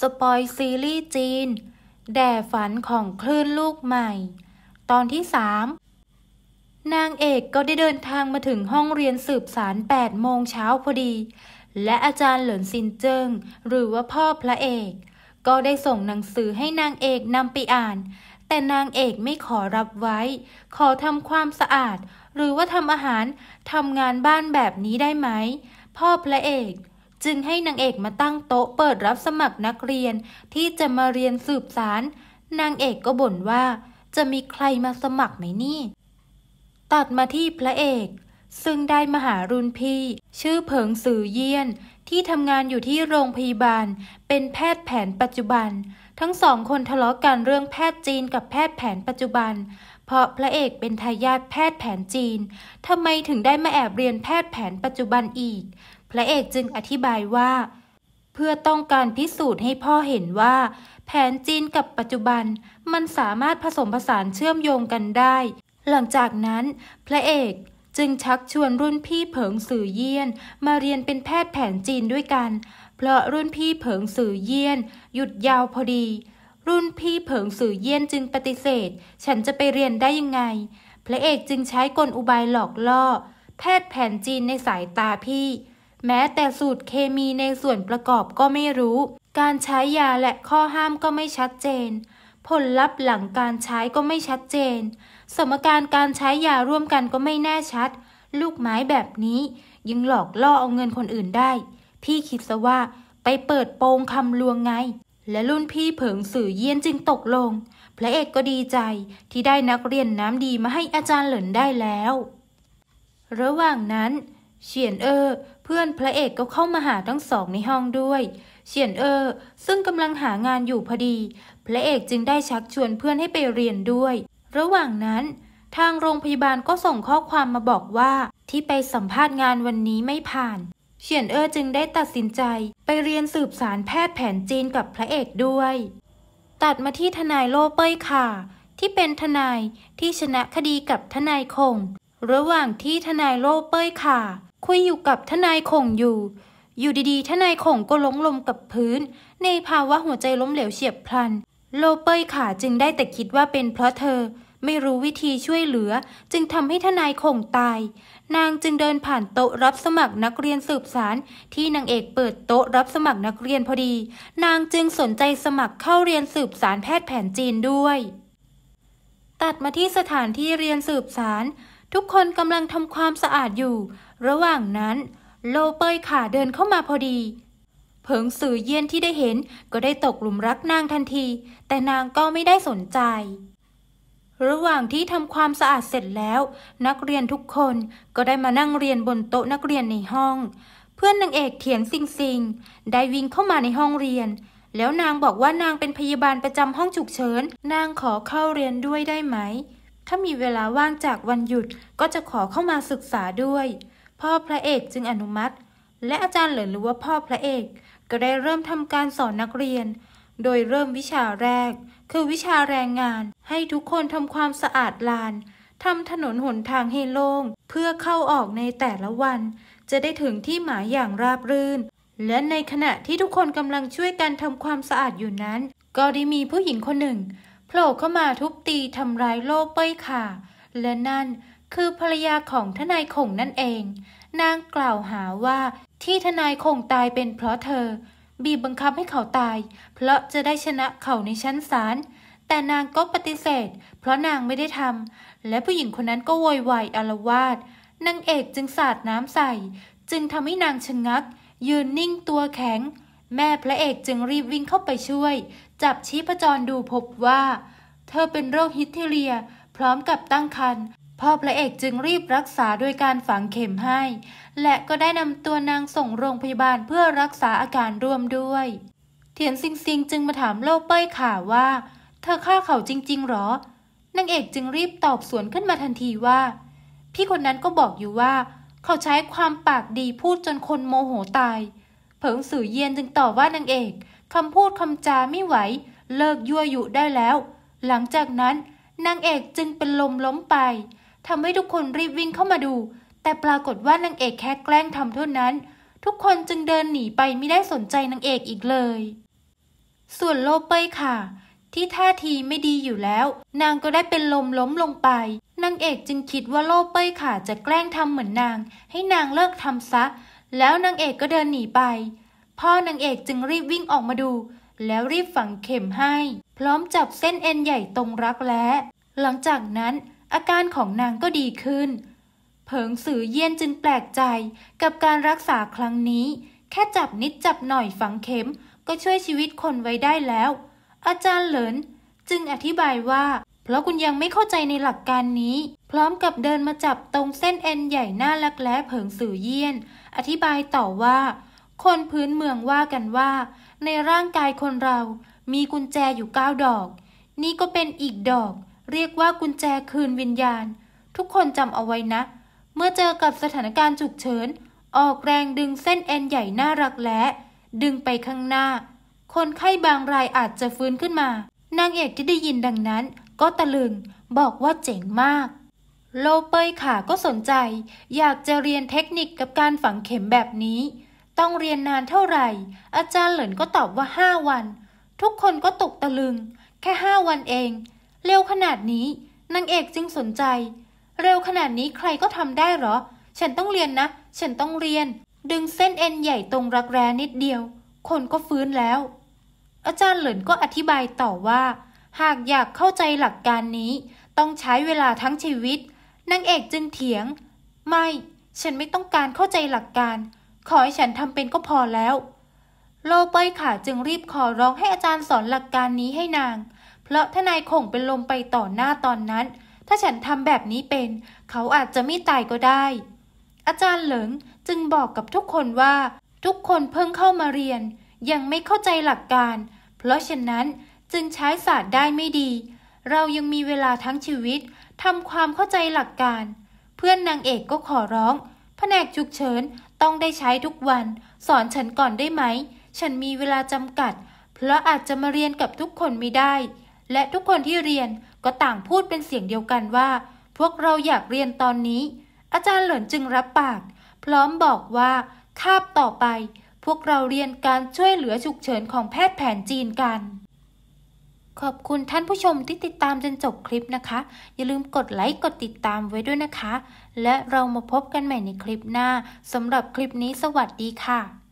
สปอยซีรีส์จีน แด่ฝันของคลื่นลูกใหม่ ตอนที่3นางเอกก็ได้เดินทางมาถึงห้องเรียนสืบสาร8โมงเช้าพอดี และอาจารย์เหลินซินเจิงหรือว่าพ่อพระเอก ก็ได้ส่งหนังสือให้นางเอกนำไปอ่าน แต่นางเอกไม่ขอรับไว้ ขอทำความสะอาด หรือว่าทำอาหารทำงานบ้านแบบนี้ได้ไหม พ่อพระเอกจึงให้นางเอกมาตั้งโต๊ะเปิดรับสมัครนักเรียนที่จะมาเรียนสืบสาร นางเอกก็บ่นว่าจะมีใครมาสมัครไหมนี่ ตัดมาที่พระเอก ซึ่งได้มหารุนพี่ชื่อเผิงสือเยี่ยนที่ทำงานอยู่ที่โรงพยาบาลเป็นแพทย์แผนปัจจุบัน ทั้งสองคนทะเลาะกันเรื่องแพทย์จีนกับแพทย์แผนปัจจุบัน เพราะพระเอกเป็นทายาทแพทย์แผนจีนทำไมถึงได้มาแอบเรียนแพทย์แผนปัจจุบันอีกและเอกจึงอธิบายว่า เพื่อต้องการพิสูจน์ให้พ่อเห็นว่า แผนจีนกับปัจจุบันมันสามารถผสมผสานเชื่อมโยงกันได้ หลังจากนั้น พระเอกจึงชักชวนรุ่นพี่เผิงสือเยี่ยนมาเรียนเป็นแพทย์แผนจีนด้วยกัน เพราะรุ่นพี่เผิงสือเยี่ยน หยุดยาวพอดี รุ่นพี่เผิงสือเยี่ยนจึงปฏิเสธ ฉันจะไปเรียนได้ยังไง พระเอกจึงใช้กลอุบายหลอกล่อแพทย์แผนจีนในสายตาพี่แม้แต่สูตรเคมีในส่วนประกอบก็ไม่รู้ การใช้ยาและข้อห้ามก็ไม่ชัดเจน ผลลัพธ์หลังการใช้ก็ไม่ชัดเจน สมการการใช้ยาร่วมกันก็ไม่แน่ชัด ลูกไม้แบบนี้ยังหลอกล่อ เอาเงินคนอื่นได้ พี่ คิดซะว่าไปเปิดโปงคำลวงไง และรุ่นพี่เผิงสื่อเยี่ยนจึงตกลง พระเอกก็ดีใจที่ได้นักเรียนน้ำดีมาให้อาจารย์เหลินได้แล้ว ระหว่างนั้นเฉียนเออเพื่อนพระเอกก็เข้ามาหาทั้งสองในห้องด้วย เฉียนเออซึ่งกำลังหางานอยู่พอดีพระเอกจึงได้ชักชวนเพื่อนให้ไปเรียนด้วย ระหว่างนั้น ทางโรงพยาบาลก็ส่งข้อความมาบอกว่าที่ไปสัมภาษณ์งานวันนี้ไม่ผ่าน เฉียนเออจึงได้ตัดสินใจไปเรียนสืบสารแพทย์แผนจีนกับพระเอกด้วย ตัดมาที่ทนายโลเป้ยค่ะ ที่เป็นทนายที่ชนะคดีกับทนายคง ระหว่างที่ทนายโลเป้ยค่ะคุยอยู่กับทนายคงอยู่ อยู่ดีๆ ทนายคงก็ล้มลงกับพื้น ในภาวะหัวใจล้มเหลวเฉียบพลัน โลเปยขาจึงได้แต่คิดว่าเป็นเพราะเธอ ไม่รู้วิธีช่วยเหลือจึงทำให้ทนายคงตาย นางจึงเดินผ่านโต๊ะรับสมัครนักเรียนสืบสาร ที่นางเอกเปิดโต๊ะรับสมัครนักเรียนพอดี นางจึงสนใจสมัครเข้าเรียนสืบสารแพทย์แผนจีนด้วย ตัดมาที่สถานที่เรียนสืบสารทุกคนกำลังทำความสะอาดอยู่ ระหว่างนั้น โลเปยขาเดินเข้ามาพอดี เผิงสื่อเยี่ยนที่ได้เห็นก็ได้ตกหลุมรักนางทันที แต่นางก็ไม่ได้สนใจ ระหว่างที่ทำความสะอาดเสร็จแล้ว นักเรียนทุกคนก็ได้มานั่งเรียนบนโต๊ะนักเรียนในห้อง เพื่อนนางเอกเถียนซิงซิงได้วิ่งเข้ามาในห้องเรียน แล้วนางบอกว่านางเป็นพยาบาลประจำห้องฉุกเฉินนางขอเข้าเรียนด้วยได้ไหมถ้ามีเวลาว่างจากวันหยุดก็จะขอเข้ามาศึกษาด้วย พ่อพระเอกจึงอนุมัติ และอาจารย์เหลินรู้ว่าพ่อพระเอก ก็ได้เริ่มทำการสอนนักเรียน โดยเริ่มวิชาแรก คือวิชาแรงงานให้ทุกคนทำความสะอาดลานทำถนนหนทางให้โล่งเพื่อเข้าออกในแต่ละวัน จะได้ถึงที่หมายอย่างราบรื่น และในขณะที่ทุกคนกำลังช่วยกันทำความสะอาดอยู่นั้น ก็ได้มีผู้หญิงคนหนึ่งโผล่เข้ามาทุบตีทำร้ายโลกเป้ยขาและนั่นคือภรรยาของทนายคงนั่นเอง นางกล่าวหาว่าที่ทนายคงตายเป็นเพราะเธอ บีบบังคับให้เขาตาย เพราะจะได้ชนะเขาในชั้นศาลแต่นางก็ปฏิเสธ เพราะนางไม่ได้ทำและผู้หญิงคนนั้นก็โวยวายอารวาสนางเอกจึงสาดน้ำใส่ จึงทำให้นางชะงัก ยืนนิ่งตัวแข็งแม่พระเอกจึงรีบวิ่งเข้าไปช่วย จับชีพจรดูพบว่า เธอเป็นโรคฮิตเทเรีย พร้อมกับตั้งครรภ์พ่อพระเอกจึงรีบรักษาโดยการฝังเข็มให้ และก็ได้นำตัวนางส่งโรงพยาบาลเพื่อรักษาอาการร่วมด้วยเถียนซิงซิงจึงมาถามโลกเป้ยข่าว่า เธอฆ่าเขาจริงๆหรอนางเอกจึงรีบตอบสวนขึ้นมาทันทีว่า พี่คนนั้นก็บอกอยู่ว่า เขาใช้ความปากดีพูดจนคนโมโหตายเผิงสื่อเยียนจึงตอบว่านางเอกคำพูดคำจาไม่ไหว เลิกยั่วยุได้แล้ว หลังจากนั้น นางเอกจึงเป็นลมล้มไปทำให้ทุกคนรีบวิ่งเข้ามาดู แต่ปรากฏว่านางเอกแค่แกล้งทำเท่านั้น ทุกคนจึงเดินหนีไปไม่ได้สนใจนางเอกอีกเลย ส่วนโลเป้ยค่ะ ที่ท่าทีไม่ดีอยู่แล้ว นางก็ได้เป็นลมล้มลงไป นางเอกจึงคิดว่าโลเป้ยค่ะจะแกล้งทำเหมือนนาง ให้นางเลิกทำซะแล้วนางเอกก็เดินหนีไป พ่อนางเอกจึงรีบวิ่งออกมาดู แล้วรีบฝังเข็มให้ พร้อมจับเส้นเอ็นใหญ่ตรงรักแร้หลังจากนั้นอาการของนางก็ดีขึ้น เผิงสือเยี่ยนจึงแปลกใจกับการรักษาครั้งนี้ แค่จับนิดจับหน่อยฝังเข็มก็ช่วยชีวิตคนไว้ได้แล้ว อาจารย์เหลิน จึงอธิบายว่าพราะคุณยังไม่เข้าใจในหลักการนี้ พร้อมกับเดินมาจับตรงเส้นเอ็นใหญ่หน้าลักแล้เผิงสื่อเยี่ยน อธิบายต่อว่า คนพื้นเมืองว่ากันว่า ในร่างกายคนเรามีกุญแจอยู่เก้าดอก นี่ก็เป็นอีกดอก เรียกว่ากุญแจคืนวิญญาณ ทุกคนจำเอาไว้นะ เมื่อเจอกับสถานการณ์ฉุกเฉิน ออกแรงดึงเส้นเอ็นใหญ่หน้ารักและดึงไปข้างหน้า คนไข้บางรายอาจจะฟื้นขึ้นมา นางเอกที่ได้ยินดังนั้นก็ตะลึง บอกว่าเจ๋งมาก โลเปยขาก็สนใจ อยากจะเรียนเทคนิคกับการ ฝังเข็มแบบนี้ ต้องเรียนนานเท่าไหร่ อาจารย์เหลินก็ตอบว่าห้าวัน ทุกคนก็ตกตะลึง แค่ห้าวันเอง เร็วขนาดนี้นางเอกจึงสนใจ เร็วขนาดนี้ใครก็ทำได้หรอ ฉันต้องเรียนนะฉันต้องเรียน ดึงเส้นเอ็นใหญ่ตรงรักแร้นิดเดียว คนก็ฟื้นแล้ว อาจารย์เหลินก็อธิบายต่อว่าหากอยากเข้าใจหลักการนี้ ต้องใช้เวลาทั้งชีวิตนางเอกจึงเถียง ไม่ ฉันไม่ต้องการเข้าใจหลักการ ขอให้ฉันทำเป็นก็พอแล้ว โลเป้ยขาจึงรีบขอร้องให้อาจารย์สอนหลักการนี้ให้นาง เพราะทนายคงเป็นลมไปต่อหน้าตอนนั้น ถ้าฉันทำแบบนี้เป็น เขาอาจจะไม่ตายก็ได้ อาจารย์เหลิงจึงบอกกับทุกคนว่าทุกคนเพิ่งเข้ามาเรียน ยังไม่เข้าใจหลักการ เพราะฉะนั้นจึงใช้ศาสตร์ได้ไม่ดี เรายังมีเวลาทั้งชีวิตทำความเข้าใจหลักการ เพื่อนนางเอกก็ขอร้อง แผนกฉุกเฉินต้องได้ใช้ทุกวัน สอนฉันก่อนได้ไหม ฉันมีเวลาจำกัดเพราะอาจจะมาเรียนกับทุกคนไม่ได้ และทุกคนที่เรียนก็ต่างพูดเป็นเสียงเดียวกันว่า พวกเราอยากเรียนตอนนี้ อาจารย์เหลินจึงรับปาก พร้อมบอกว่า คาบต่อไป พวกเราเรียนการช่วยเหลือฉุกเฉินของแพทย์แผนจีนกันขอบคุณท่านผู้ชมที่ติดตามจนจบคลิปนะคะ อย่าลืมกดไลค์กดติดตามไว้ด้วยนะคะ และเรามาพบกันใหม่ในคลิปหน้า สำหรับคลิปนี้สวัสดีค่ะ